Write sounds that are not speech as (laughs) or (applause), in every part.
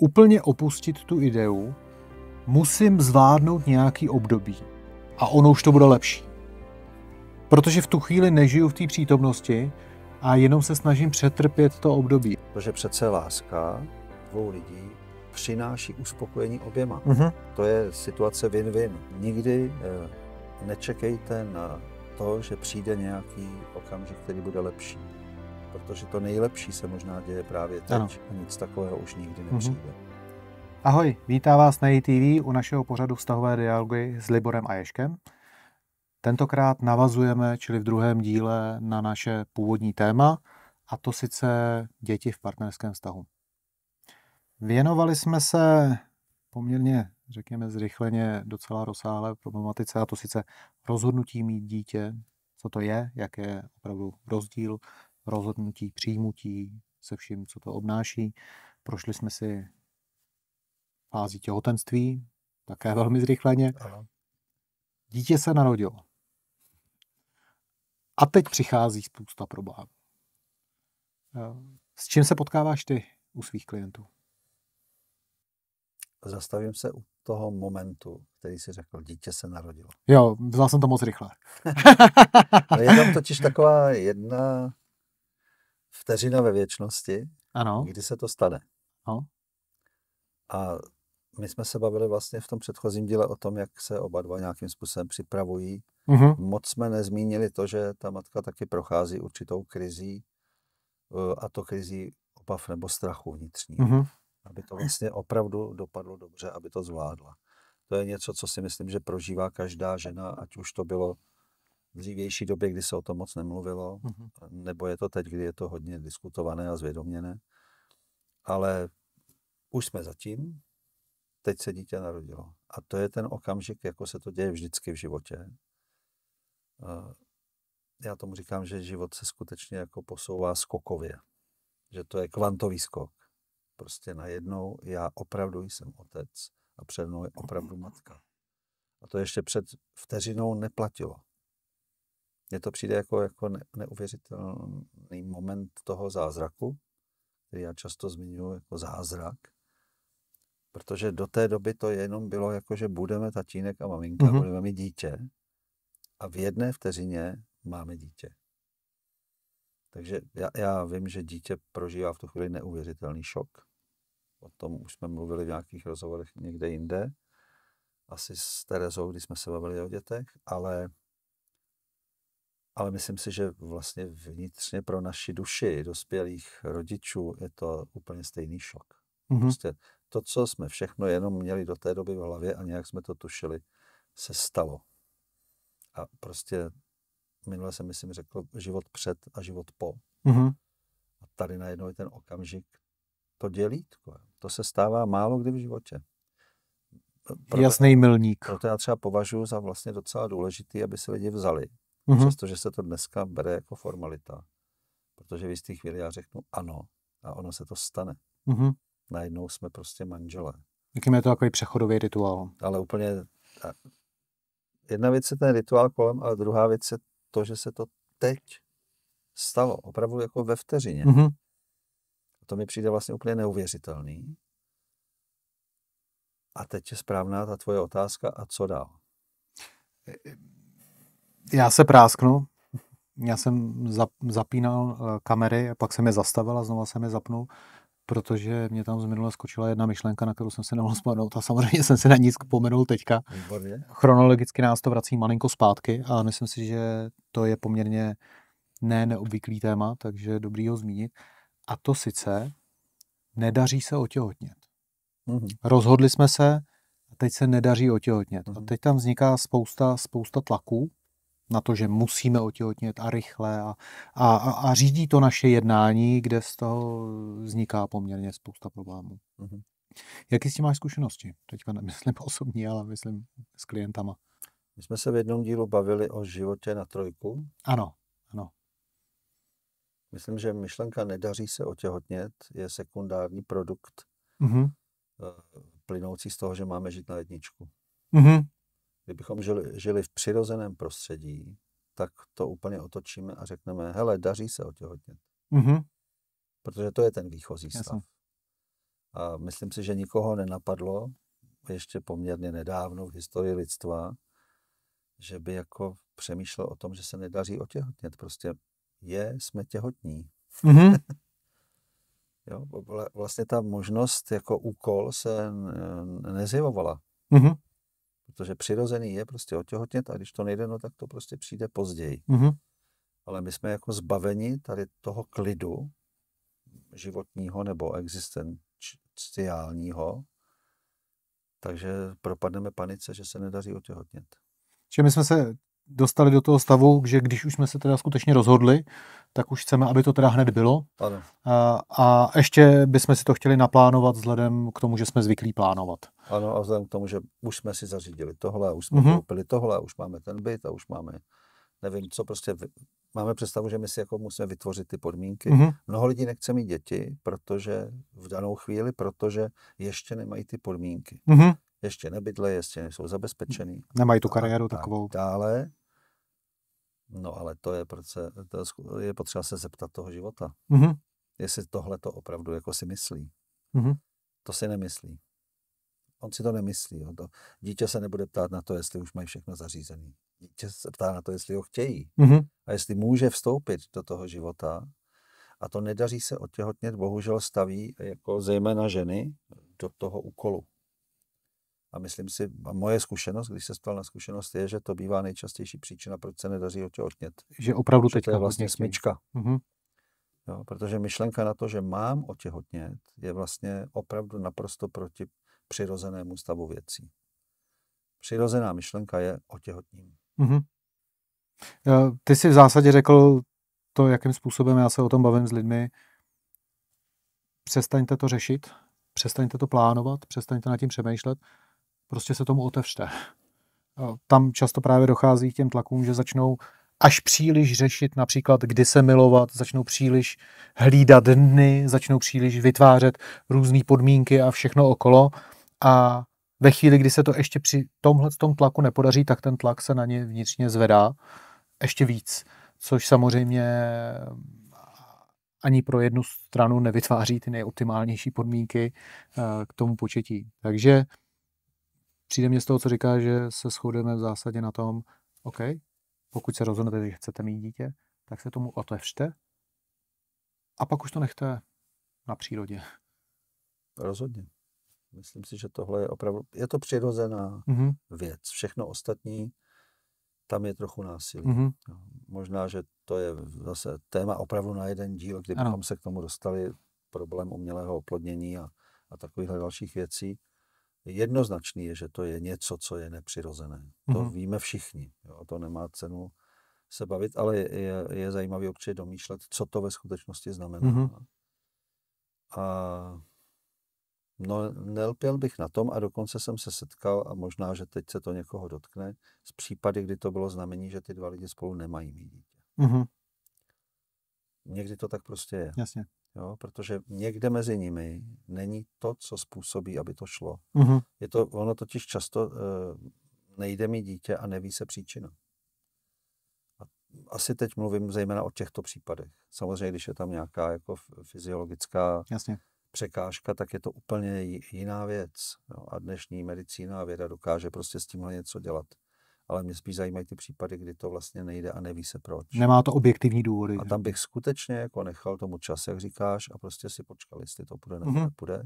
úplně opustit tu ideu, musím zvládnout nějaký období a ono už to bude lepší. Protože v tu chvíli nežiju v té přítomnosti a jenom se snažím přetrpět to období. Protože přece láska dvou lidí přináší uspokojení oběma. Mm-hmm. To je situace win-win. Nikdy eh, nečekejte na to, že přijde nějaký okamžik, který bude lepší protože to nejlepší se možná děje právě teď ano. a nic takového už nikdy nepřijde. Mm-hmm. Ahoj, vítá vás na JTV e u našeho pořadu vztahové dialogy s Liborem a Ješkem. Tentokrát navazujeme, čili v druhém díle, na naše původní téma, a to sice děti v partnerském vztahu. Věnovali jsme se poměrně, řekněme zrychleně, docela rozsáhlé problematice, a to sice rozhodnutí mít dítě, co to je, jak je opravdu rozdíl rozhodnutí, přijímutí, se vším, co to obnáší. Prošli jsme si fázi těhotenství, také (laughs) velmi zrychleně. Ano. Dítě se narodilo. A teď přichází spousta problémů. Eh, s čím se potkáváš ty u svých klientů? Zastavím se u toho momentu, který si řekl, dítě se narodilo. Jo, vzal jsem to moc rychle. (laughs) je tam totiž taková jedna vteřina ve věčnosti, ano. kdy se to stane. No. A my jsme se bavili vlastně v tom předchozím díle o tom, jak se oba dva nějakým způsobem připravují. Mm-hmm. Moc jsme nezmínili to, že ta matka taky prochází určitou krizí, eh, a to krizí obav nebo strachu vnitřní. Mm-hmm. Aby to vlastně opravdu dopadlo dobře, aby to zvládla. To je něco, co si myslím, že prožívá každá žena, ať už to bylo v dřívější době, kdy se o tom moc nemluvilo, mm-hmm. nebo je to teď, kdy je to hodně diskutované a zvědoměné. Ale už jsme zatím, teď se dítě narodilo. A to je ten okamžik, jako se to děje vždycky v životě. Já tomu říkám, že život se skutečně jako posouvá skokově. Že to je kvantový skok. Prostě najednou já opravdu jsem otec a před mnou je opravdu matka. A to ještě před vteřinou neplatilo. Mně to přijde jako, jako neuvěřitelný moment toho zázraku, který já často zmiňuji jako zázrak, protože do té doby to jenom bylo jako, že budeme tatínek a maminka, mm-hmm. budeme mít dítě a v jedné vteřině máme dítě. Takže já, já vím, že dítě prožívá v tu chvíli neuvěřitelný šok. O tom už jsme mluvili v nějakých rozhovorech někde jinde, asi s Terezou, když jsme se bavili o dětech, ale ale myslím si, že vlastně vnitřně pro naši duši dospělých rodičů je to úplně stejný šok. Mm-hmm. Prostě to, co jsme všechno jenom měli do té doby v hlavě a nějak jsme to tušili, se stalo. A prostě minule jsem, myslím, řekl život před a život po. Mm-hmm. A tady najednou je ten okamžik, to dělítko. To se stává málo kdy v životě. Proto, Jasný milník. Proto já třeba považuji za vlastně docela důležitý, aby si lidi vzali Mm-hmm. Přestože se to dneska bere jako formalita. Protože v jistý chvíli já řeknu ano a ono se to stane. Mm-hmm. Najednou jsme prostě manželé. Jakým je to takový přechodový rituál? Ale úplně... Jedna věc je ten rituál kolem, ale druhá věc je to, že se to teď stalo. Opravdu jako ve vteřině. Mm-hmm. A to mi přijde vlastně úplně neuvěřitelný. A teď je správná ta tvoje otázka, a co dál? Eh, eh, já se prásknu. Já jsem zapínal eh, kamery a pak jsem je zastavil a znova jsem je zapnul, protože mě tam z minule skočila jedna myšlenka, na kterou jsem se nemohl spomenout a samozřejmě jsem se na nic pomenul teďka. Chronologicky nás to vrací malinko zpátky a myslím si, že to je poměrně ne neobvyklý téma, takže dobrý ho zmínit. A to sice nedaří se otěhotnět. Mm-hmm. Rozhodli jsme se, a teď se nedaří otěhotnět. Mm-hmm. A mhm. teď tam vzniká spousta, spousta tlaků, na to, že musíme otěhotnět a rychle a, a, a řídí to naše jednání, kde z toho vzniká poměrně spousta problémů. Mm-hmm. Jaký s tím máš zkušenosti? Teďka nemyslím (laughs) osobní, ale myslím s klientama. My jsme se v jednom dílu bavili o životě na trojku. Ano, ano. Myslím, že myšlenka nedaří se otěhotnět je sekundární produkt mm-hmm. plynoucí z toho, že máme žít na jedničku. Mm-hmm. Kdybychom žili, žili v přirozeném prostředí, tak to úplně otočíme a řekneme, hele, daří se otěhotnět. Mm-hmm. Protože to je ten výchozí stav. Jasně. A myslím si, že nikoho nenapadlo, ještě poměrně nedávno v historii lidstva, že by jako přemýšlel o tom, že se nedaří otěhotnět. Prostě je, jsme těhotní. Mm-hmm. (laughs) jo, vlastně ta možnost jako úkol se nezjevovala. Mm-hmm. Protože přirozený je prostě otěhotnět a když to nejde, no tak to prostě přijde později. Mm-hmm. Ale my jsme jako zbaveni tady toho klidu životního nebo existenciálního, takže propadneme panice, že se nedaří otěhotnět. Čili my jsme se dostali do toho stavu, že když už jsme se teda skutečně rozhodli, tak už chceme, aby to teda hned bylo. Ano. A, a ještě bychom si to chtěli naplánovat vzhledem k tomu, že jsme zvyklí plánovat. Ano, a vzhledem k tomu, že už jsme si zařídili tohle, už jsme mm-hmm. koupili tohle, už máme ten byt a už máme, nevím co, prostě máme představu, že my si jako musíme vytvořit ty podmínky. Mm-hmm. Mnoho lidí nechce mít děti, protože v danou chvíli, protože ještě nemají ty podmínky. Mm-hmm ještě nebydle, ještě nejsou zabezpečený. Nemají tu kariéru tak, takovou. Dále. No ale to je, proce, to je potřeba se zeptat toho života. Mm-hmm. Jestli tohle to opravdu jako si myslí. Mm-hmm. To si nemyslí. On si to nemyslí. On To, dítě se nebude ptát na to, jestli už mají všechno zařízené. Dítě se ptá na to, jestli ho chtějí. Mm-hmm. A jestli může vstoupit do toho života. A to nedaří se otěhotnět, bohužel staví jako zejména ženy do toho úkolu. A myslím si, a moje zkušenost, když se stal na zkušenost, je, že to bývá nejčastější příčina, proč se nedaří otěhotnět. Že opravdu teď je vlastně smyčka. Mm-hmm. Jo, protože myšlenka na to, že mám otěhotnět, je vlastně opravdu naprosto proti přirozenému stavu věcí. Přirozená myšlenka je otěhotním. Mm-hmm. Ty jsi v zásadě řekl to, jakým způsobem já se o tom bavím s lidmi. Přestaňte to řešit, přestaňte to plánovat, přestaňte nad tím přemýšlet prostě se tomu otevřte. No, tam často právě dochází k těm tlakům, že začnou až příliš řešit například, kdy se milovat, začnou příliš hlídat dny, začnou příliš vytvářet různé podmínky a všechno okolo a ve chvíli, kdy se to ještě při tomhle tom tlaku nepodaří, tak ten tlak se na ně vnitřně zvedá ještě víc, což samozřejmě ani pro jednu stranu nevytváří ty nejoptimálnější podmínky eh, k tomu početí. Takže přijde mě z toho, co říká, že se shodeme v zásadě na tom, OK, pokud se rozhodnete, že chcete mít dítě, tak se tomu otevřte a pak už to nechte na přírodě. Rozhodně. Myslím si, že tohle je opravdu, je to přirozená mm-hmm. věc. Všechno ostatní, tam je trochu násilí. Mm-hmm. Možná, že to je zase téma opravdu na jeden díl, kdybychom ano. se k tomu dostali, problém umělého oplodnění a, a takových dalších věcí jednoznačný je, že to je něco, co je nepřirozené. To mm-hmm. víme všichni. Jo, to nemá cenu se bavit, ale je, je, zajímavý občas domýšlet, co to ve skutečnosti znamená. Mm-hmm. A no, nelpěl bych na tom a dokonce jsem se setkal, a možná, že teď se to někoho dotkne, z případy, kdy to bylo znamení, že ty dva lidi spolu nemají mít dítě. Mm-hmm. Někdy to tak prostě je. Jasně. Jo, protože někde mezi nimi není to, co způsobí, aby to šlo. Mm-hmm. Je to, ono totiž často e, nejde mi dítě a neví se příčina. A asi teď mluvím zejména o těchto případech. Samozřejmě, když je tam nějaká jako fyziologická Jasně. překážka, tak je to úplně jiná věc. Jo. A dnešní medicína a věda dokáže prostě s tímhle něco dělat ale mě spíš zajímají ty případy, kdy to vlastně nejde a neví se proč. Nemá to objektivní důvody. A tam bych skutečně jako nechal tomu čas, jak říkáš, a prostě si počkal, jestli to půjde nebo mm-hmm. nepůjde.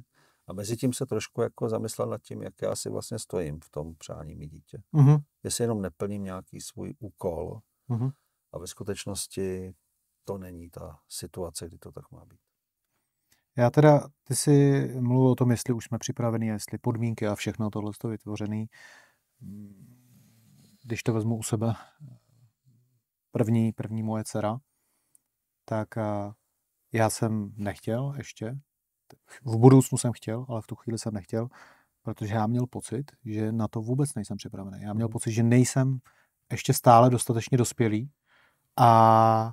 A mezi tím se trošku jako zamyslel nad tím, jak já si vlastně stojím v tom přání mi dítě. Mm-hmm. Jestli jenom neplním nějaký svůj úkol mm-hmm. a ve skutečnosti to není ta situace, kdy to tak má být. Já teda, ty si mluvil o tom, jestli už jsme připraveni, jestli podmínky a všechno tohle je vytvořený když to vezmu u sebe, první, první moje dcera, tak eh, já jsem nechtěl ještě. V budoucnu jsem chtěl, ale v tu chvíli jsem nechtěl, protože já měl pocit, že na to vůbec nejsem připravený. Já měl mhm. pocit, že nejsem ještě stále dostatečně dospělý. A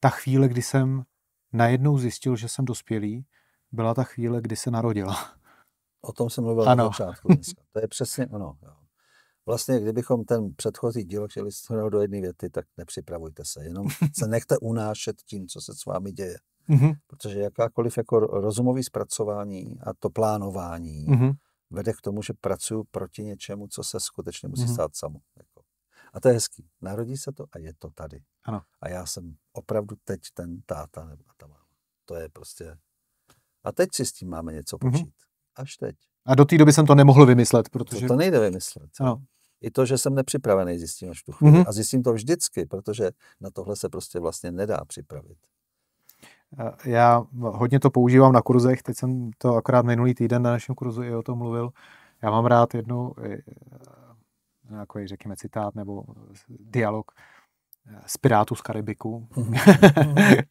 ta chvíle, kdy jsem najednou zjistil, že jsem dospělý, byla ta chvíle, kdy se narodila. O tom jsem mluvil na začátku. To je přesně ono. Jo vlastně, kdybychom ten předchozí díl chtěli do jedné věty, tak nepřipravujte se, jenom se (laughs) nechte unášet tím, co se s vámi děje. Mm-hmm. Protože jakákoliv jako rozumový zpracování a to plánování mm-hmm. vede k tomu, že pracuju proti něčemu, co se skutečně musí mm-hmm. stát samo. Jako. A to je hezký. Narodí se to a je to tady. Ano. A já jsem opravdu teď ten táta nebo ta máma. To je prostě... A teď si s tím máme něco mhm. počít. Mm-hmm. Až teď. A do té doby jsem to nemohl vymyslet, protože... To, to nejde vymyslet. Ano i to, že jsem nepřipravený, zjistím až tu chvíli. Mm-hmm. A zjistím to vždycky, protože na tohle se prostě vlastně nedá připravit. Eh, já hodně to používám na kurzech, teď jsem to akorát minulý týden na našem kurzu i o tom mluvil. Já mám rád jednu, nějaký, eh, eh, řekněme, citát nebo dialog z Pirátů z Karibiku, mm-hmm.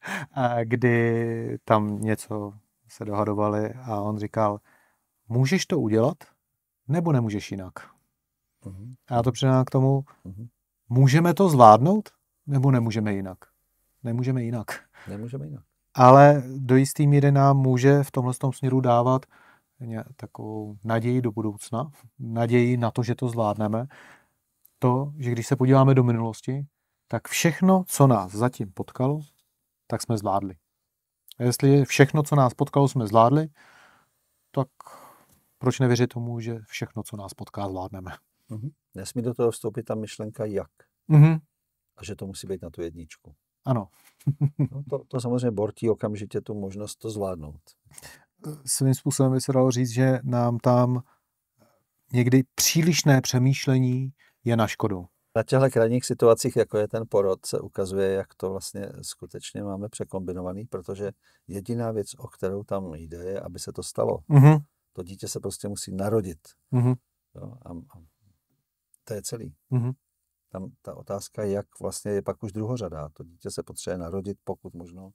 (laughs) kdy tam něco se dohadovali a on říkal, můžeš to udělat, nebo nemůžeš jinak? Uh-huh. Mm-hmm. A já to předám k tomu, uh-huh. můžeme to zvládnout, nebo nemůžeme jinak? Nemůžeme jinak. Nemůžeme jinak. Ale do jistý míry nám může v tomhle tom směru dávat takovou naději do budoucna, naději na to, že to zvládneme. To, že když se podíváme do minulosti, tak všechno, co nás zatím potkalo, tak jsme zvládli. A jestli všechno, co nás potkalo, jsme zvládli, tak proč nevěřit tomu, že všechno, co nás potká, zvládneme? Mm-hmm. Nesmí do toho vstoupit ta myšlenka jak. Mm-hmm. A že to musí být na tu jedničku. Ano. no to, to samozřejmě bortí okamžitě tu možnost to zvládnout. Svým způsobem by se dalo říct, že nám tam někdy přílišné přemýšlení je na škodu. Na těchto krajních situacích, jako je ten porod, se ukazuje, jak to vlastně skutečně máme překombinovaný, protože jediná věc, o kterou tam jde, je, aby se to stalo. Mm-hmm. To dítě se prostě musí narodit. Mm-hmm. Jo, a, a to je celý. Mm-hmm. Tam ta otázka, jak vlastně je pak už druhořadá. To dítě se potřebuje narodit, pokud možno,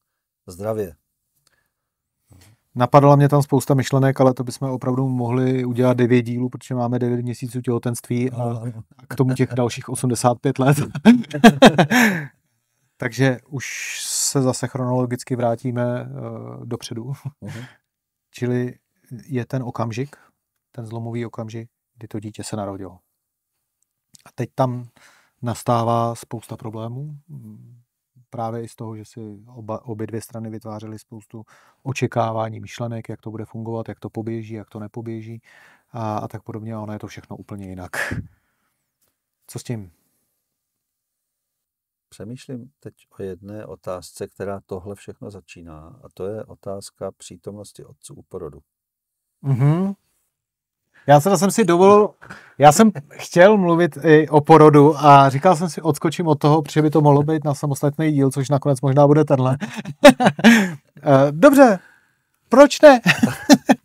zdravě. Napadala mě tam spousta myšlenek, ale to bychom opravdu mohli udělat devět dílů, protože máme devět měsíců těhotenství a k tomu těch (laughs) dalších 85 let. (laughs) Takže už se zase chronologicky vrátíme uh, dopředu. Mhm. Čili je ten okamžik, ten zlomový okamžik, kdy to dítě se narodilo. A teď tam nastává spousta problémů, právě i z toho, že si oba, obě dvě strany vytvářely spoustu očekávání, myšlenek, jak to bude fungovat, jak to poběží, jak to nepoběží a, a tak podobně. A ono je to všechno úplně jinak. Co s tím? Přemýšlím teď o jedné otázce, která tohle všechno začíná, a to je otázka přítomnosti otců u porodu. Mm-hmm. Já teda jsem si dovolil, já jsem chtěl mluvit i o porodu a říkal jsem si, odskočím od toho, protože by to mohlo být na samostatný díl, což nakonec možná bude tenhle. (laughs) Eh, dobře, proč ne?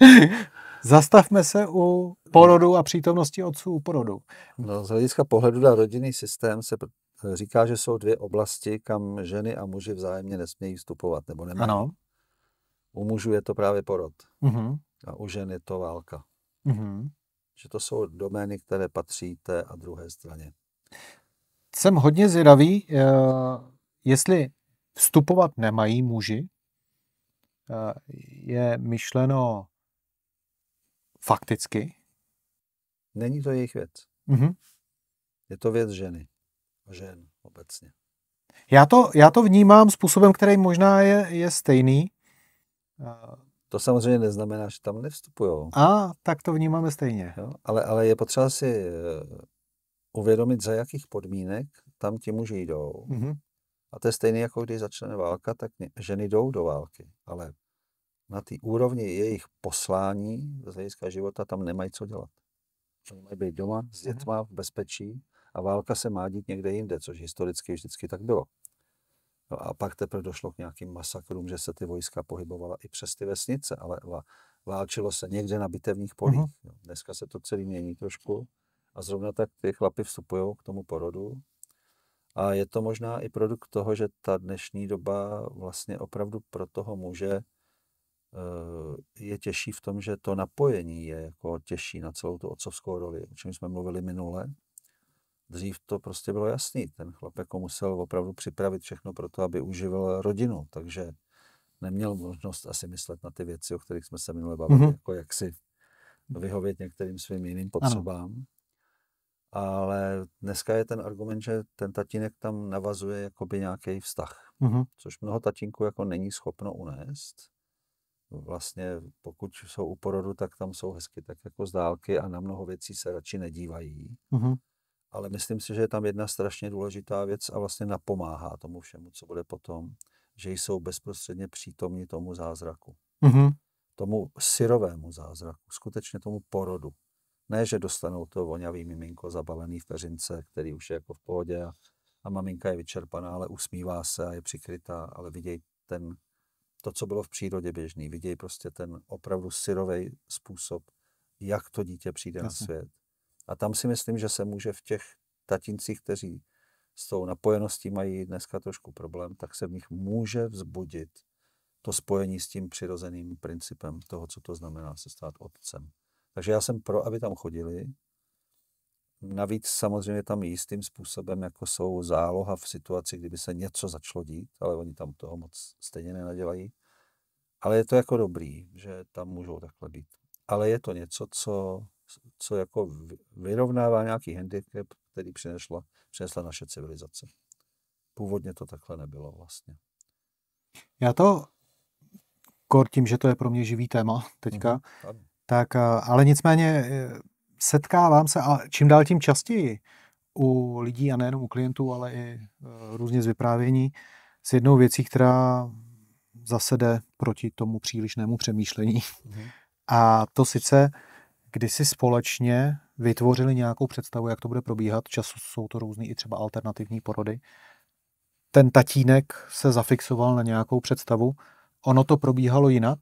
(laughs) Zastavme se u porodu a přítomnosti otců u porodu. No, z hlediska pohledu na rodinný systém se říká, že jsou dvě oblasti, kam ženy a muži vzájemně nesmějí vstupovat, nebo nemají. Ano. U mužů je to právě porod. Uh-huh. A u žen je to válka. Mm-hmm. Že to jsou domény, které patří té a druhé straně. Jsem hodně zvědavý, eh, jestli vstupovat nemají muži. Eh, je myšleno fakticky? Není to jejich věc. Mm-hmm. Je to věc ženy. Žen obecně. Já to, já to vnímám způsobem, který možná je, je stejný. Eh, to samozřejmě neznamená, že tam nevstupují. A tak to vnímáme stejně. Jo? Ale, ale je potřeba si eh, uvědomit, za jakých podmínek tam ti muži jdou. Mm-hmm. A to je stejné, jako když začne válka, tak ženy jdou do války. Ale na té úrovni jejich poslání z hlediska života tam nemají co dělat. Oni mají být doma s mhm. dětma v bezpečí a válka se má dít někde jinde, což historicky vždycky tak bylo. No a pak teprve došlo k nějakým masakrům, že se ty vojska pohybovala i přes ty vesnice, ale válčilo se někde na bitevních polích. Uh-huh. Dneska se to celý mění trošku a zrovna tak ty chlapy vstupují k tomu porodu. A je to možná i produkt toho, že ta dnešní doba vlastně opravdu pro toho muže eh, je těžší v tom, že to napojení je jako těžší na celou tu otcovskou roli, o čem jsme mluvili minule dřív to prostě bylo jasný. Ten chlap jako musel opravdu připravit všechno pro to, aby uživil rodinu, takže neměl možnost asi myslet na ty věci, o kterých jsme se minule bavili, mm-hmm. jako jak si vyhovět některým svým jiným potřebám. Ale dneska je ten argument, že ten tatínek tam navazuje jakoby nějaký vztah, mm-hmm. což mnoho tatínků jako není schopno unést. Vlastně pokud jsou u porodu, tak tam jsou hezky tak jako z dálky a na mnoho věcí se radši nedívají. Mm-hmm ale myslím si, že je tam jedna strašně důležitá věc a vlastně napomáhá tomu všemu, co bude potom, že jsou bezprostředně přítomní tomu zázraku. Mm-hmm. Tomu syrovému zázraku, skutečně tomu porodu. Ne, že dostanou to voňavý miminko zabalený v peřince, který už je jako v pohodě a, a maminka je vyčerpaná, ale usmívá se a je přikrytá, ale vidí ten, to, co bylo v přírodě běžný. vidí prostě ten opravdu syrový způsob, jak to dítě přijde Jasně. na svět a tam si myslím, že se může v těch tatincích, kteří s tou napojeností mají dneska trošku problém, tak se v nich může vzbudit to spojení s tím přirozeným principem toho, co to znamená se stát otcem. Takže já jsem pro, aby tam chodili. Navíc samozřejmě tam jistým způsobem, jako jsou záloha v situaci, kdyby se něco začalo dít, ale oni tam toho moc stejně nenadělají. Ale je to jako dobrý, že tam můžou takhle být. Ale je to něco, co co jako vyrovnává nějaký handicap, který přinesla, přinesla naše civilizace. Původně to takhle nebylo vlastně. Já to, kor tím, že to je pro mě živý téma teďka, hmm tak eh, ale nicméně eh, setkávám se a čím dál tím častěji u lidí a nejenom u klientů, ale i eh, různě z vyprávění s jednou věcí, která zase jde proti tomu přílišnému přemýšlení. hmm A to sice kdysi společně vytvořili nějakou představu, jak to bude probíhat. času jsou to různé i třeba alternativní porody. Ten tatínek se zafixoval na nějakou představu. Ono to probíhalo jinak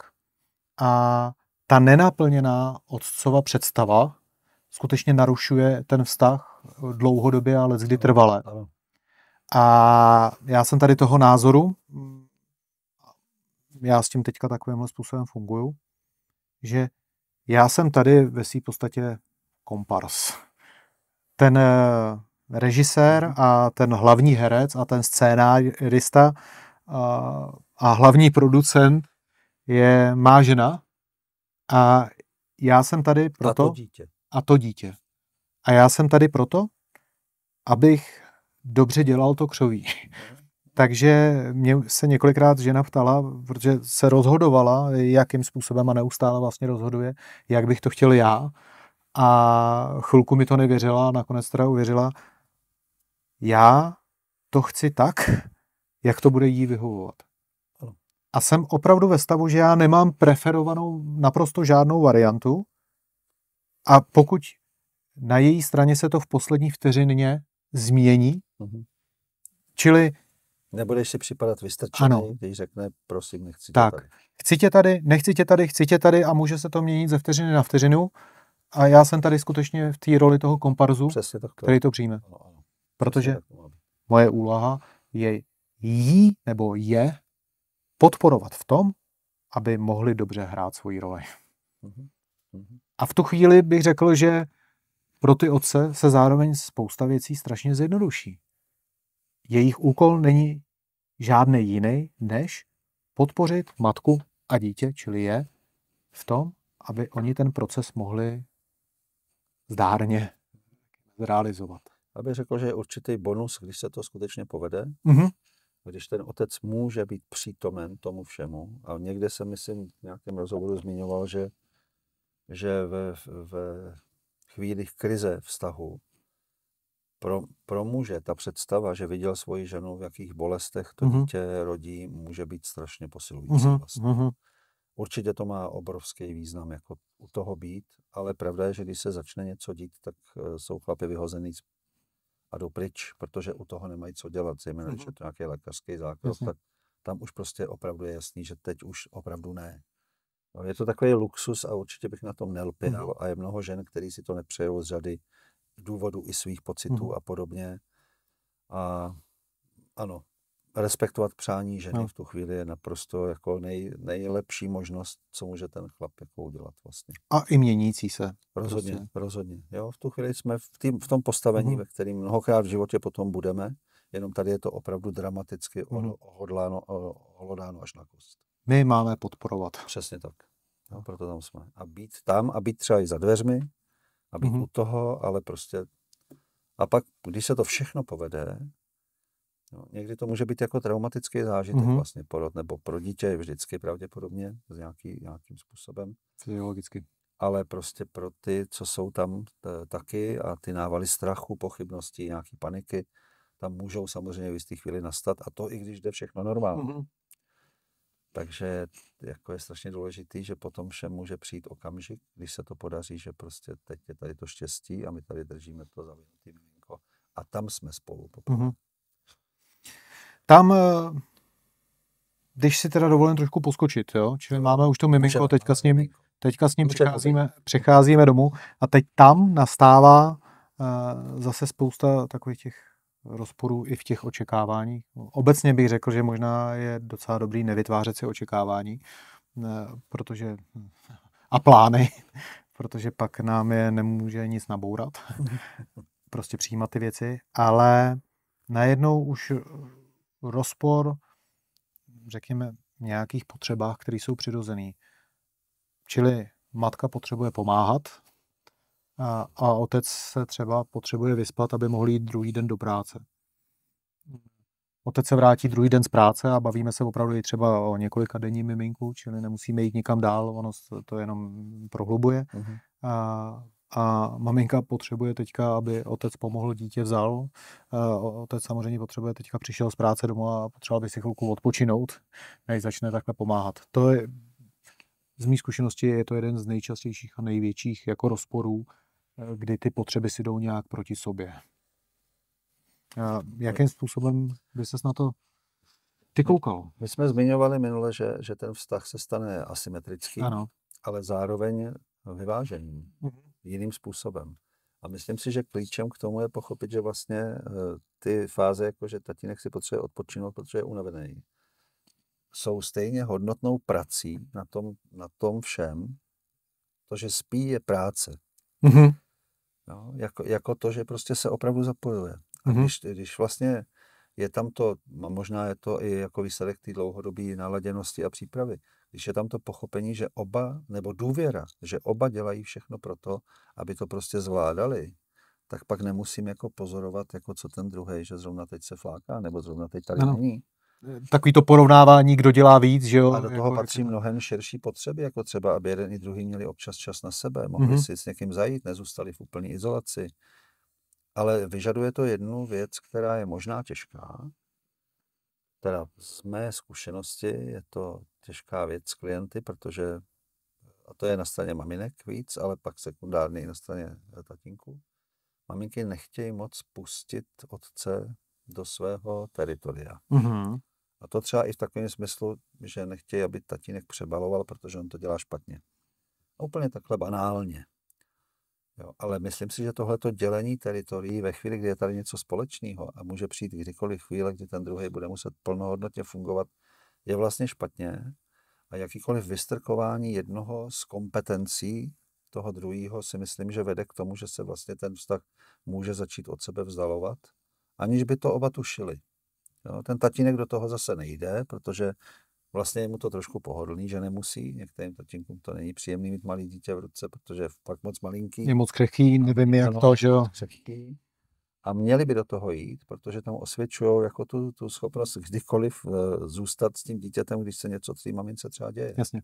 a ta nenaplněná otcova představa skutečně narušuje ten vztah dlouhodobě, ale kdy trvalé. A já jsem tady toho názoru, já s tím teďka takovým způsobem funguju, že já jsem tady ve své podstatě kompars. Ten eh, režisér mhm. a ten hlavní herec a ten scénárista a, eh, a hlavní producent je má žena a já jsem tady proto... A to dítě. A to dítě. A já jsem tady proto, abych dobře dělal to křoví. Mhm. Takže mě se několikrát žena ptala, protože se rozhodovala, jakým způsobem a neustále vlastně rozhoduje, jak bych to chtěl já. A chvilku mi to nevěřila, nakonec teda uvěřila. Já to chci tak, jak to bude jí vyhovovat. A jsem opravdu ve stavu, že já nemám preferovanou naprosto žádnou variantu. A pokud na její straně se to v poslední vteřině změní, mm-hmm. čili Nebudeš si připadat vystrčený, ano. když řekne, prosím, nechci tak. tě tady. Chci tě tady, nechci tě tady, chci tě tady a může se to měnit ze vteřiny na vteřinu. A já jsem tady skutečně v té roli toho komparzu, tak to. který to přijme. Ano, ano. Protože moje úloha je jí nebo je podporovat v tom, aby mohli dobře hrát svoji roli. Uh-huh. Uh-huh. A v tu chvíli bych řekl, že pro ty otce se zároveň spousta věcí strašně zjednoduší. Jejich úkol není žádný jiný, než podpořit matku a dítě, čili je v tom, aby oni ten proces mohli zdárně zrealizovat. Aby řekl, že je určitý bonus, když se to skutečně povede, mm-hmm. když ten otec může být přítomen tomu všemu. A někde se, myslím, v nějakém rozhovoru zmiňoval, že, že ve, ve chvíli krize vztahu pro, pro muže ta představa, že viděl svoji ženu, v jakých bolestech to mm-hmm. dítě rodí, může být strašně posilující. Mm-hmm. Vlastně. Mm-hmm. Určitě to má obrovský význam, jako u toho být, ale pravda je, že když se začne něco dít, tak eh, jsou chlapy vyhozený a jdou pryč, protože u toho nemají co dělat, zejména, mm-hmm. že to nějaký lékařský zákrok, Jasně. tak tam už prostě opravdu je jasný, že teď už opravdu ne. No, je to takový luxus a určitě bych na tom nelpěl mm-hmm. a je mnoho žen, který si to nepřejou z řady důvodu i svých pocitů hmm. a podobně. A ano, respektovat přání ženy no. v tu chvíli je naprosto jako nej, nejlepší možnost, co může ten chlap jako udělat vlastně. A i měnící se. Rozhodně, prostě. rozhodně. Jo, v tu chvíli jsme v, tým, v tom postavení, mm. ve kterém mnohokrát v životě potom budeme, jenom tady je to opravdu dramaticky mm. ohodláno, eh, ohodláno až na kost. My máme podporovat. Přesně tak. No, proto tam jsme. A být tam a být třeba i za dveřmi, a být mm-hmm. u toho, ale prostě... A pak, když se to všechno povede, no, někdy to může být jako traumatický zážitek mm-hmm. vlastně porod, nebo pro dítě je vždycky pravděpodobně s nějaký, nějakým způsobem. Fyziologicky. Ale prostě pro ty, co jsou tam t- taky a ty návaly strachu, pochybností, nějaký paniky, tam můžou samozřejmě v jisté chvíli nastat a to i když jde všechno normálně. Mm-hmm. Takže jako je strašně důležitý, že potom všem může přijít okamžik, když se to podaří, že prostě teď je tady to štěstí a my tady držíme to zavinutý miminko. A tam jsme spolu potom. Mm-hmm. Tam, eh, když si teda dovolím trošku poskočit, jo? čili máme už to miminko, Můžeme, teďka s ním, teďka s ním přecházíme, přecházíme domů a teď tam nastává uh, zase spousta takových těch rozporů i v těch očekáváních. Obecně bych řekl, že možná je docela dobrý nevytvářet si očekávání, eh, protože hm, a plány, (laughs) protože pak nám je nemůže nic nabourat. (laughs) prostě přijímat ty věci, ale najednou už rozpor, řekněme, nějakých potřebách, které jsou přirozené. Čili matka potřebuje pomáhat, a, a otec se třeba potřebuje vyspat, aby mohl jít druhý den do práce. Otec se vrátí druhý den z práce a bavíme se opravdu i třeba o několika denní miminku, čili nemusíme jít nikam dál, ono to jenom prohlubuje. Uh-huh. A, a maminka potřebuje teďka, aby otec pomohl, dítě vzal. Otec samozřejmě potřebuje teďka, přišel z práce domů a potřeboval by si chvilku odpočinout, než začne takhle pomáhat. To je, z mých zkušeností je to jeden z nejčastějších a největších jako rozporů kdy ty potřeby si jdou nějak proti sobě. Jakým hmm. způsobem by ses na to ty koukal? My jsme zmiňovali minule, že, že ten vztah se stane asymetrický, ano. ale zároveň uh-huh. jiným způsobem. A myslím si, že klíčem k tomu je pochopit, že vlastně eh, ty fáze, jako že tatínek si potřebuje odpočinout, protože je unavený, jsou stejně hodnotnou prací na tom, na tom všem. To, že spí, je práce. Uh-huh. No, Jako, jako to, že prostě se opravdu zapojuje. A mm-hmm. když, když vlastně je tam to, no, možná je to i jako výsledek té dlouhodobé naladěnosti a přípravy, když je tam to pochopení, že oba, nebo důvěra, že oba dělají všechno pro to, aby to prostě zvládali, tak pak nemusím jako pozorovat, jako co ten druhý, že zrovna teď se fláká, nebo zrovna teď tady ano. není takový to porovnávání, kdo dělá víc, že jo? A do jako toho jako, patří mnohem širší potřeby, jako třeba, aby jeden i druhý měli občas čas na sebe, mohli mm-hmm. si s někým zajít, nezůstali v úplné izolaci. Ale vyžaduje to jednu věc, která je možná těžká, teda z mé zkušenosti je to těžká věc s klienty, protože, a to je na straně maminek víc, ale pak sekundárně i na straně tatínku. maminky nechtějí moc pustit otce do svého teritoria. Mm-hmm. A to třeba i v takovém smyslu, že nechtějí, aby tatínek přebaloval, protože on to dělá špatně. A úplně takhle banálně. Jo, ale myslím si, že tohleto dělení teritorií ve chvíli, kdy je tady něco společného a může přijít kdykoliv chvíle, kdy ten druhý bude muset plnohodnotně fungovat, je vlastně špatně a jakýkoliv vystrkování jednoho z kompetencí toho druhého si myslím, že vede k tomu, že se vlastně ten vztah může začít od sebe vzdalovat aniž by to oba tušili. Jo, ten tatínek do toho zase nejde, protože vlastně je mu to trošku pohodlný, že nemusí. Některým tatínkům to není příjemný mít malý dítě v ruce, protože je fakt moc malinký. Je moc křehký, nevím jak to, že jo. Křehký. A měli by do toho jít, protože tam osvědčují jako tu, tu schopnost kdykoliv eh, zůstat s tím dítětem, když se něco té mamince třeba děje. Jasně.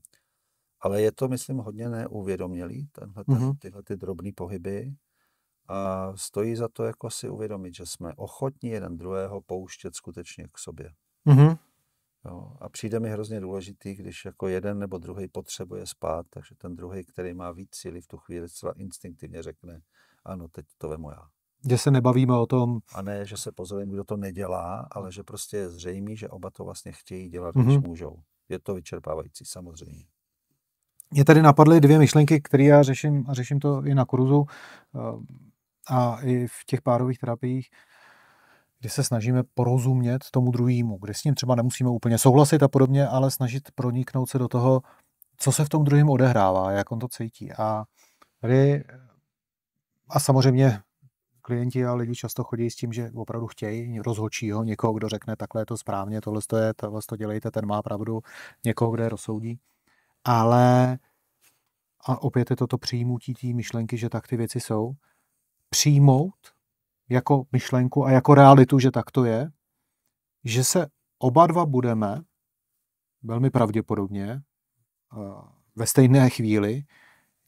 Ale je to, myslím, hodně neuvědomělý, tenhle, mm-hmm. tyhle ty drobné pohyby. A stojí za to jako si uvědomit, že jsme ochotní jeden druhého pouštět skutečně k sobě. Mm-hmm. Jo, a přijde mi hrozně důležitý, když jako jeden nebo druhý potřebuje spát, takže ten druhý, který má víc síly v tu chvíli, zcela instinktivně řekne, ano, teď to vemu já. Že se nebavíme o tom. A ne, že se pozorujeme, kdo to nedělá, ale že prostě je zřejmé, že oba to vlastně chtějí dělat, mm-hmm. když mhm. můžou. Je to vyčerpávající, samozřejmě. Mě tady napadly dvě myšlenky, které já řeším, a řeším to i na kurzu. Ehm, a i v těch párových terapiích, kdy se snažíme porozumět tomu druhému, kde s ním třeba nemusíme úplně souhlasit a podobně, ale snažit proniknout se do toho, co se v tom druhém odehrává, jak on to cítí. A tady a samozřejmě klienti a lidi často chodí s tím, že opravdu chtějí rozhočího, někoho, kdo řekne, takhle je to správně, tohle to je, tohle to dělejte, ten má pravdu, někoho, kde rozsoudí. Ale a opět je toto přijímutí té myšlenky, že tak ty věci jsou přijmout jako myšlenku a jako realitu, že tak to je, že se oba dva budeme velmi pravděpodobně eh, ve stejné chvíli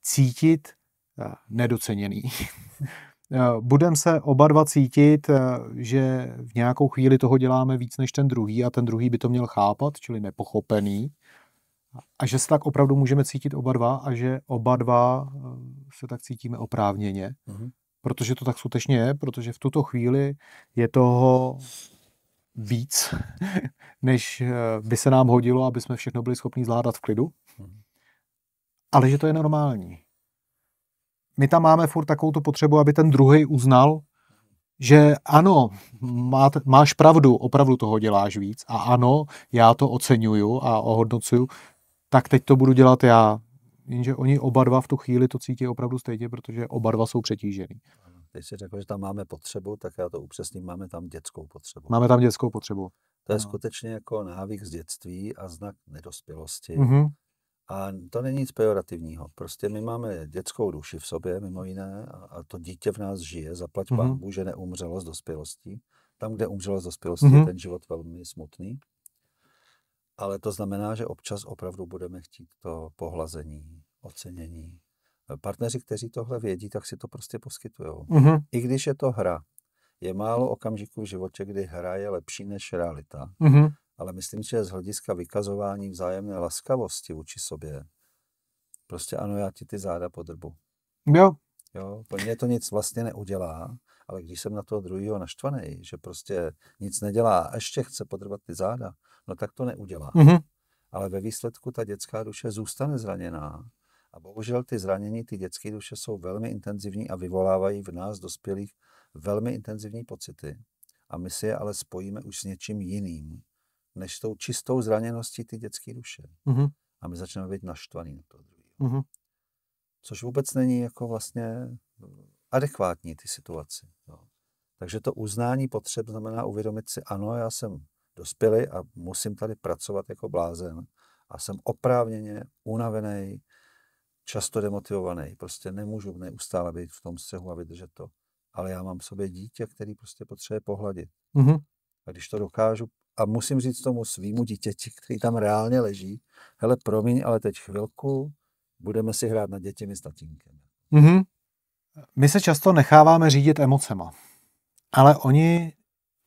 cítit eh, nedoceněný. (laughs) Eh, budeme se oba dva cítit, že v nějakou chvíli toho děláme víc než ten druhý a ten druhý by to měl chápat, čili nepochopený. A že se tak opravdu můžeme cítit oba dva a že oba dva se tak cítíme oprávněně. Uh-huh protože to tak skutečně je, protože v tuto chvíli je toho víc, (laughs) než eh, by se nám hodilo, aby jsme všechno byli schopni zvládat v klidu. Hmm. Ale že to je normální. My tam máme furt takovou tu potřebu, aby ten druhý uznal, že ano, má, máš pravdu, opravdu toho děláš víc a ano, já to oceňuju a ohodnocuju, tak teď to budu dělat já jenže oni oba dva v tu chvíli to cítí opravdu stejně, protože oba dva jsou přetížený. Teď si řekl, že tam máme potřebu, tak já to upřesním, máme tam dětskou potřebu. Máme tam dětskou potřebu. To je no. skutečně jako návyk z dětství a znak nedospělosti. Mm-hmm. A to není nic pejorativního. Prostě my máme dětskou duši v sobě, mimo jiné, a, to dítě v nás žije. Zaplať mm-hmm. pán že neumřelo z dospělostí. Tam, kde umřelo z dospělosti, mm-hmm. je mhm. ten život velmi smutný ale to znamená, že občas opravdu budeme chtít to pohlazení, ocenění. Partneři, kteří tohle vědí, tak si to prostě poskytují. Mm-hmm. I když je to hra. Je málo okamžiků v životě, kdy hra je lepší než realita. Mm-hmm. Ale myslím, že z hlediska vykazování vzájemné laskavosti vůči sobě, prostě ano, já ti ty záda podrbu. Jo. Jo, pro to nic vlastně neudělá, ale když jsem na toho druhého naštvaný, že prostě nic nedělá a ještě chce podrbat ty záda, no tak to neudělá. Mm-hmm. Ale ve výsledku ta dětská duše zůstane zraněná. A bohužel ty zranění, ty dětské duše jsou velmi intenzivní a vyvolávají v nás, dospělých, velmi intenzivní pocity. A my si je ale spojíme už s něčím jiným, než tou čistou zraněností ty dětské duše. Mm-hmm. A my začneme být naštvaný na to druhého. Mm-hmm. Což vůbec není jako vlastně adekvátní ty situaci. Jo. Takže to uznání potřeb znamená uvědomit si, ano, já jsem dospělý a musím tady pracovat jako blázen a jsem oprávněně unavený, často demotivovaný. Prostě nemůžu neustále být v tom střehu a vydržet to. Ale já mám v sobě dítě, který prostě potřebuje pohladit. Mm-hmm. A když to dokážu, a musím říct tomu svýmu dítěti, který tam reálně leží, hele, promiň, ale teď chvilku, budeme si hrát na děti s tatínkem. Mm-hmm. My se často necháváme řídit emocema, ale oni,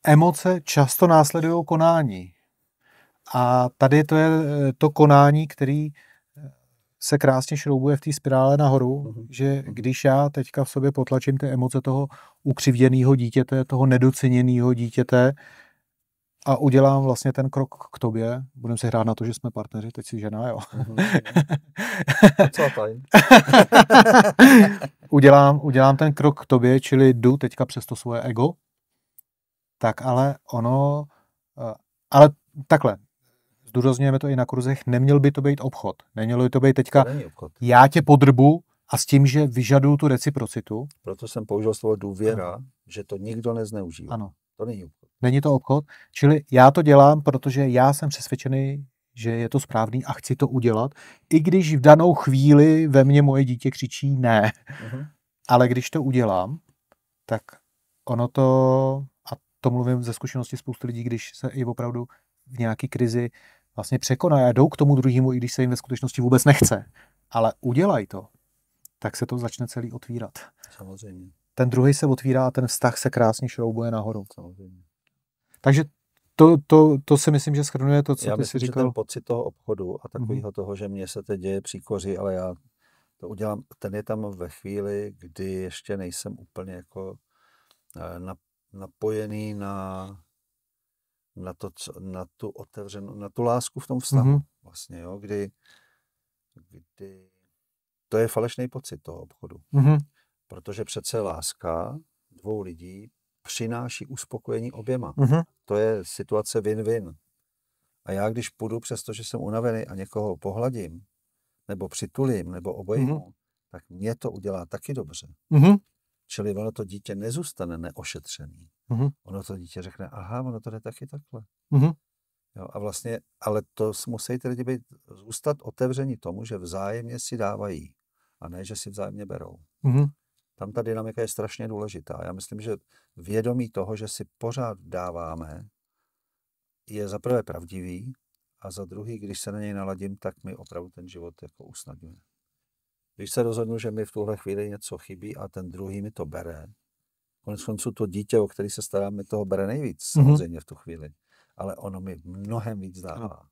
emoce často následují konání. A tady to je eh, to konání, který eh, se krásně šroubuje v té spirále nahoru, mm-hmm. že když já teďka v sobě potlačím ty emoce toho ukřivděného dítěte, toho nedoceněného dítěte a udělám vlastně ten krok k tobě, budeme si hrát na to, že jsme partneři, teď si žena, jo. Mm-hmm. (laughs) Co (laughs) udělám, udělám ten krok k tobě, čili jdu teďka přes to svoje ego, tak ale ono, eh, ale takhle, zdůrazněme to i na kurzech, neměl by to být obchod. Nemělo by to být teďka, to já tě podrbu a s tím, že vyžaduju tu reciprocitu. Proto jsem použil slovo důvěra, ano. že to nikdo nezneužívá. Ano. To není obchod. Není to obchod, čili já to dělám, protože já jsem přesvědčený, že je to správný a chci to udělat, i když v danou chvíli ve mně moje dítě křičí ne. Uh-huh. Ale když to udělám, tak ono to, a to mluvím ze zkušenosti spoustu lidí, když se i opravdu v nějaký krizi vlastně překonají a jdou k tomu druhému, i když se jim ve skutečnosti vůbec nechce. Ale udělají to, tak se to začne celý otvírat. Samozřejmě. Ten druhý se otvírá a ten vztah se krásně šroubuje nahoru. Samozřejmě. Takže to, to, to si myslím, že schrnuje to, co já ty myslím, si říkal. Že ten pocit toho obchodu a mhm. takového mm-hmm. toho, že mě se teď děje příkoří, ale já to udělám, ten je tam ve chvíli, kdy ještě nejsem úplně jako eh, napojený na, na, to, na tu otevřenou, na tu lásku v tom vztahu. Mm-hmm. Vlastně, jo, kdy, kdy to je falešný pocit toho obchodu. Mm-hmm. Protože přece láska dvou lidí přináší uspokojení oběma. Mm-hmm to je situace win-win. A já, když půjdu, přestože jsem unavený a někoho pohladím, nebo přitulím, nebo obojím, mm-hmm. tak mě to udělá taky dobře. Mm-hmm. Čili ono to dítě nezůstane neošetřený. Mm-hmm. Ono to dítě řekne, aha, ono to jde taky takhle. Mm-hmm. Jo, a vlastně, ale to musí tedy být, zůstat otevření tomu, že vzájemně si dávají a ne, že si vzájemně berou. Mm-hmm tam ta dynamika je strašně důležitá. Já myslím, že vědomí toho, že si pořád dáváme, je za prvé pravdivý a za druhý, když se na něj naladím, tak mi opravdu ten život jako usnadňuje. Když se rozhodnu, že mi v tuhle chvíli něco chybí a ten druhý mi to bere, konec konců to dítě, o který se starám, mi toho bere nejvíc mhm. samozřejmě mm-hmm. v tu chvíli, ale ono mi mnohem víc dává.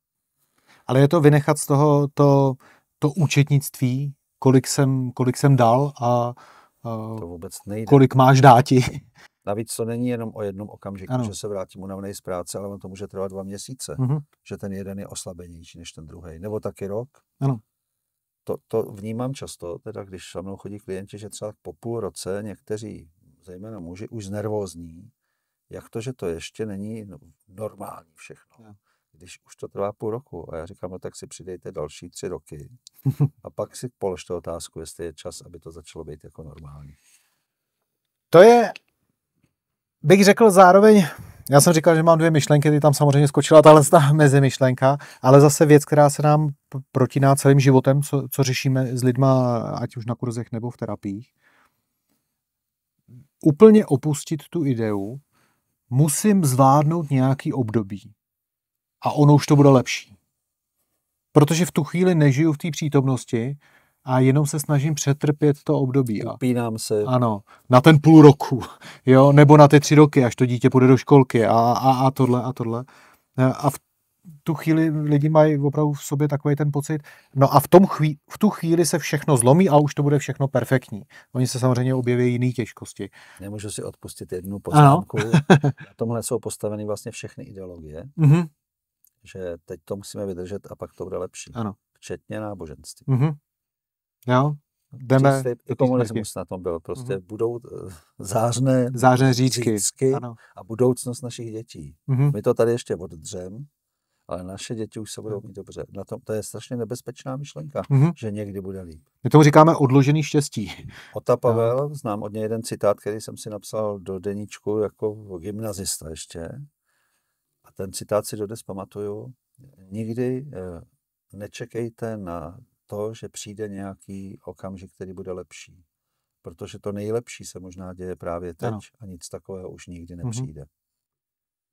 Ale je to vynechat z toho to, to účetnictví, kolik jsem, kolik jsem dal a to eh, vůbec nejde. kolik máš dáti. Navíc to není jenom o jednom okamžiku, ano. že se vrátím unavnej z práce, ale to může trvat dva měsíce. uh-huh. Že ten jeden je oslabenější než ten druhý, nebo taky rok. Ano. To, to vnímám často, teda když se mnou chodí klienti, že třeba po půl roce někteří, zejména muži, už znervózní, jak to, že to ještě není no, normální všechno. Ano když už to trvá půl roku. A já říkám, no tak si přidejte další tři roky (laughs) a pak si položte otázku, jestli je čas, aby to začalo být jako normální. To je, bych řekl zároveň, já jsem říkal, že mám dvě myšlenky, ty tam samozřejmě skočila tahle (laughs) mezi myšlenka, ale zase věc, která se nám protíná celým životem, co, co řešíme s lidma, ať už na kurzech nebo v terapiích. Úplně opustit tu ideu, musím zvládnout nějaký období a ono už to bude lepší. Protože v tu chvíli nežiju v té přítomnosti a jenom se snažím přetrpět to období. Upínám se. Ano, na ten půl roku, (laughs) jo, nebo na ty tři roky, až to dítě půjde do školky a, a, a tohle a tohle. A v tu chvíli lidi mají opravdu v sobě takový ten pocit, no a v, tom chví, v tu chvíli se všechno zlomí a už to bude všechno perfektní. Oni se samozřejmě objeví jiné těžkosti. Nemůžu si odpustit jednu poznámku. (laughs) na tomhle jsou postaveny vlastně všechny ideologie. Mm-hmm že teď to musíme vydržet a pak to bude lepší. Ano. Včetně náboženství. Mm-hmm. Jo, jdeme. Příslip, I komunismus na tom byl. Prostě mm-hmm. budou eh, zářné, zářné říčky, říčky ano. a budoucnost našich dětí. Mm-hmm. My to tady ještě oddřem, ale naše děti už se budou mhm. mít dobře. Na tom, to je strašně nebezpečná myšlenka, mm-hmm. že někdy bude líp. My tomu říkáme odložený štěstí. Ota Pavel, no. znám od něj jeden citát, který jsem si napsal do deníčku jako gymnazista ještě a ten citát si dodnes pamatuju, nikdy eh, nečekejte na to, že přijde nějaký okamžik, který bude lepší. Protože to nejlepší se možná děje právě teď ano. a nic takového už nikdy mhm. nepřijde.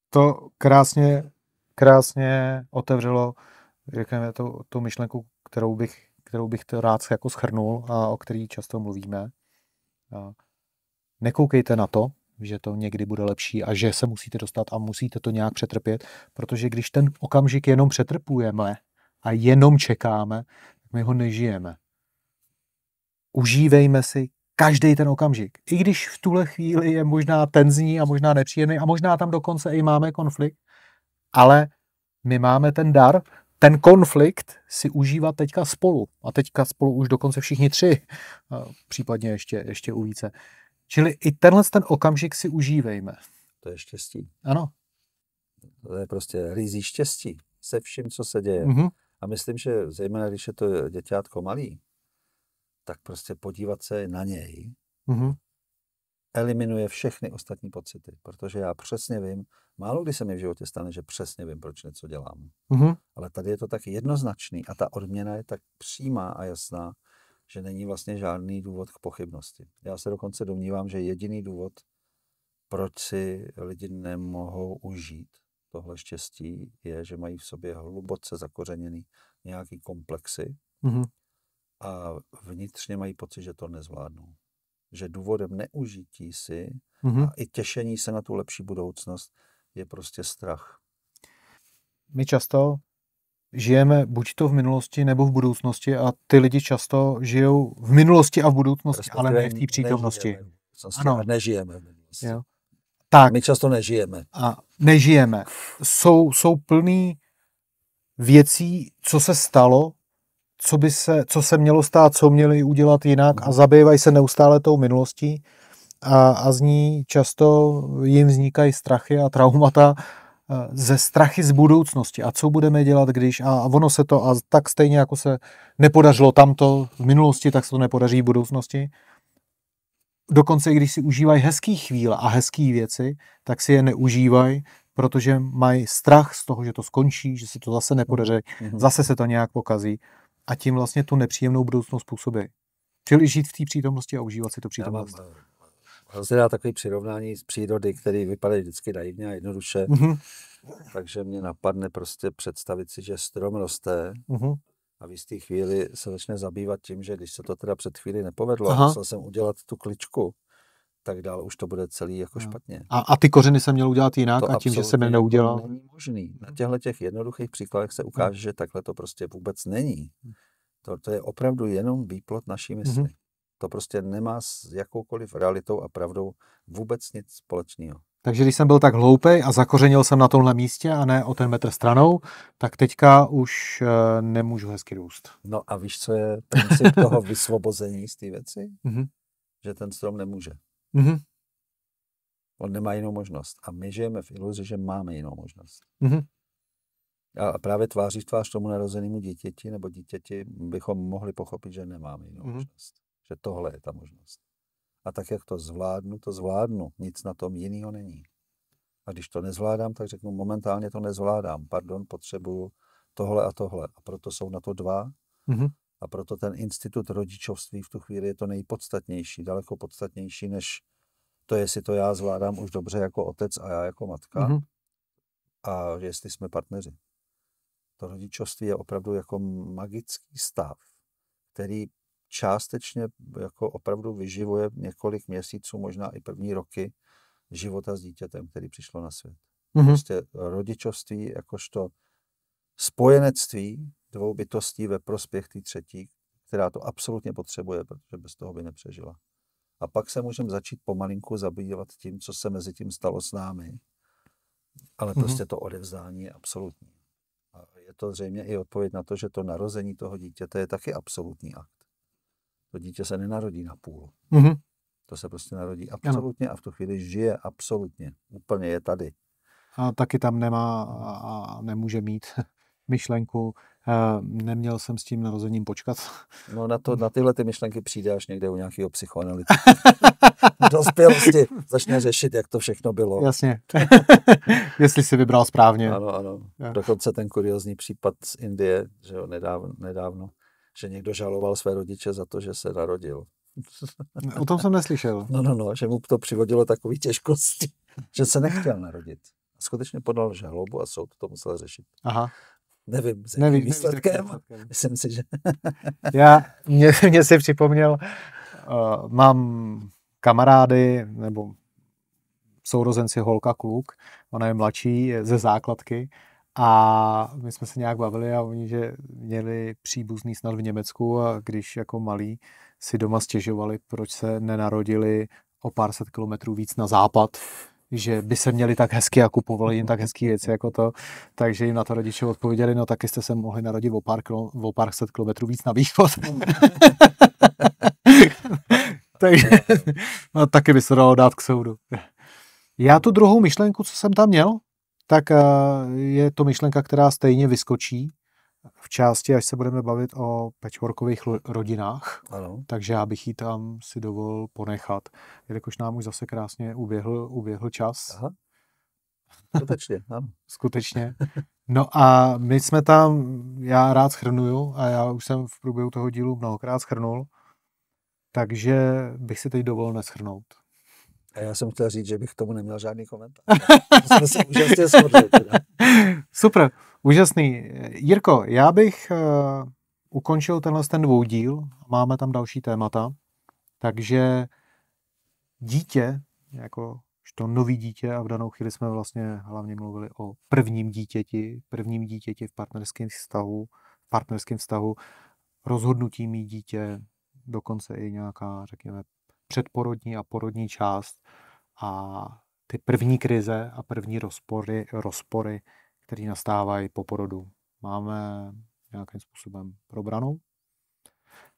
To krásně, krásně otevřelo, řekněme, tu, tu myšlenku, kterou bych, kterou bych to rád jako schrnul a o který často mluvíme. Nekoukejte na to, že to někdy bude lepší a že se musíte dostat a musíte to nějak přetrpět, protože když ten okamžik jenom přetrpujeme a jenom čekáme, tak my ho nežijeme. Užívejme si každý ten okamžik. I když v tuhle chvíli je možná tenzní a možná nepříjemný a možná tam dokonce i máme konflikt, ale my máme ten dar, ten konflikt si užívat teďka spolu. A teďka spolu už dokonce všichni tři, případně ještě, ještě u více. Čili i tenhle ten okamžik si užívejme. To je štěstí. Ano. To je prostě rizí štěstí se vším, co se děje. Mm-hmm. A myslím, že zejména, když je to děťátko malý, tak prostě podívat se na něj mm-hmm. eliminuje všechny ostatní pocity. Protože já přesně vím, málo kdy se mi v životě stane, že přesně vím, proč něco dělám. Mm-hmm. Ale tady je to tak jednoznačný a ta odměna je tak přímá a jasná, že není vlastně žádný důvod k pochybnosti. Já se dokonce domnívám, že jediný důvod, proč si lidi nemohou užít tohle štěstí, je, že mají v sobě hluboce zakořeněný nějaký komplexy mm-hmm. a vnitřně mají pocit, že to nezvládnou. Že důvodem neužití si mm-hmm. a i těšení se na tu lepší budoucnost je prostě strach. My často žijeme buď to v minulosti nebo v budoucnosti a ty lidi často žijou v minulosti a v budoucnosti, ale ne v té přítomnosti. Nežijeme ano. nežijeme v minulosti. Jo. Tak. My často nežijeme. A nežijeme. Jsou, jsou plný věcí, co se stalo, co, by se, co se mělo stát, co měli udělat jinak a mhm. zabývají se neustále tou minulostí a, a z ní často jim vznikají strachy a traumata, Eh, ze strachy z budoucnosti. A co budeme dělat, když... A ono se to, a tak stejně jako se nepodařilo tamto v minulosti, tak se to nepodaří v budoucnosti. Dokonce i když si užívají hezký chvíle a hezké věci, tak si je neužívají, protože mají strach z toho, že to skončí, že se to zase nepodaří, mm-hmm. zase se to nějak pokazí a tím vlastně tu nepříjemnou budoucnost způsobí. Čili žít v té přítomnosti a užívat si to přítomnost zase dá takové přirovnání z přírody, které vypadají vždycky naivně a jednoduše. Mm-hmm. Takže mě napadne prostě představit si, že strom roste mm-hmm. a v jisté chvíli se začne zabývat tím, že když se to teda před chvíli nepovedlo Aha. a musel jsem udělat tu kličku, tak dál už to bude celý jako no. špatně. A, a ty kořeny jsem měl udělat jinak to a tím, že jsem je neudělal? To jako není možný. Na mhm. těchto těch jednoduchých příkladech se ukáže, mm. že takhle to prostě vůbec není. To, to je opravdu jenom výplot naší mhm. mysli. Mm-hmm. To prostě nemá s jakoukoliv realitou a pravdou vůbec nic společného. Takže když jsem byl tak hloupej a zakořenil jsem na tomhle místě a ne o ten metr stranou, tak teďka už eh, nemůžu hezky růst. No a víš, co je princip (laughs) toho vysvobození z té věci? Mm-hmm. Že ten strom nemůže. Mm-hmm. On nemá jinou možnost. A my žijeme v iluzi, že máme jinou možnost. Mm-hmm. A právě tváří v tvář tomu narozenému dítěti nebo dítěti bychom mohli pochopit, že nemáme jinou mm-hmm. možnost že tohle je ta možnost. A tak, jak to zvládnu, to zvládnu. Nic na tom jiného není. A když to nezvládám, tak řeknu, momentálně to nezvládám. Pardon, potřebuju tohle a tohle. A proto jsou na to dva. Mm-hmm. A proto ten institut rodičovství v tu chvíli je to nejpodstatnější, daleko podstatnější, než to, jestli to já zvládám už dobře jako otec a já jako matka. Mm-hmm. A jestli jsme partneři. To rodičovství je opravdu jako magický stav, který částečně jako opravdu vyživuje několik měsíců, možná i první roky života s dítětem, který přišlo na svět. Mm-hmm. Prostě rodičovství jakožto spojenectví dvou bytostí ve prospěch té třetí, která to absolutně potřebuje, protože bez toho by nepřežila. A pak se můžeme začít pomalinku zabývat tím, co se mezi tím stalo s námi. Ale mm-hmm. prostě to odevzdání je absolutní. A je to zřejmě i odpověď na to, že to narození toho dítěte je taky absolutní akt. To dítě se nenarodí na půl. Mm-hmm. To se prostě narodí absolutně ano. a v tu chvíli žije absolutně. Úplně je tady. A taky tam nemá a nemůže mít (laughs) myšlenku, eh, neměl jsem s tím narozením počkat. No na, to, na tyhle ty myšlenky přijde až někde u nějakého psychoanalytika. (laughs) dospělosti začne řešit, jak to všechno bylo. Jasně. (laughs) Jestli si vybral správně. Ano, ano. Eh. Dokonce ten kuriozní případ z Indie, že jo, nedávno, nedávno že někdo žaloval své rodiče za to, že se narodil. (laughs) O tom jsem neslyšel. No, no, no, že mu to přivodilo takové těžkosti, (laughs) že se nechtěl narodit. Skutečně podal žalobu a soud to musel řešit. Aha. Nevím, s nevím, výsledkem. nevím. Myslím si, že... (laughs) Já, mě, mě si připomněl, uh, mám kamarády, nebo sourozenci holka kluk, ona je mladší, je ze základky a my jsme se nějak bavili a oni, že měli příbuzný snad v Německu a když jako malí si doma stěžovali, proč se nenarodili o pár set kilometrů víc na západ, že by se měli tak hezky a kupovali jim tak hezký věci jako to. Takže jim na to rodiče odpověděli, no taky jste se mohli narodit o pár, kilo, o pár set kilometrů víc na východ. (laughs) Takže no, taky by se dalo dát k soudu. Já tu druhou myšlenku, co jsem tam měl, tak eh, je to myšlenka, která stejně vyskočí v části, až se budeme bavit o patchworkových rodinách. Ano. Takže já bych ji tam si dovol ponechat, jelikož nám už zase krásně uběhl, uběhl čas. Aha. Skutečně, (laughs) ano. Skutečně. No a my jsme tam, já rád schrnuju a já už jsem v průběhu toho dílu mnohokrát schrnul, takže bych si teď dovolil neschrnout. A já jsem chtěl říct, že bych k tomu neměl žádný komentář. jsme se úžasně shodli. (laughs) Super, úžasný. Jirko, já bych uh, ukončil tenhle ten díl. Máme tam další témata. Takže dítě, jako to nový dítě a v danou chvíli jsme vlastně hlavně mluvili o prvním dítěti, prvním dítěti v partnerském vztahu, v partnerském vztahu rozhodnutí mít dítě, dokonce i nějaká, řekněme, předporodní a porodní část a ty první krize a první rozpory, rozpory které nastávají po porodu, máme nějakým způsobem probranou.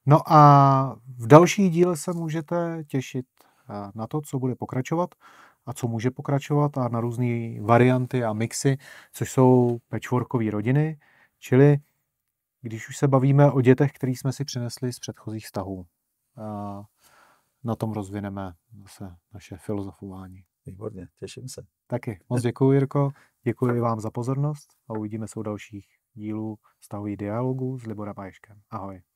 No a v další díle se můžete těšit eh, na to, co bude pokračovat a co může pokračovat a na různé varianty a mixy, což jsou patchworkové rodiny, čili když už se bavíme o dětech, které jsme si přinesli z předchozích vztahů. Eh, na tom rozvineme zase naše filozofování. Výborně, těším se. Taky. Moc děkuji, Jirko. Děkuji vám za pozornost a uvidíme se u dalších dílů vztahových dialogů s Liborem Maješkem. Ahoj.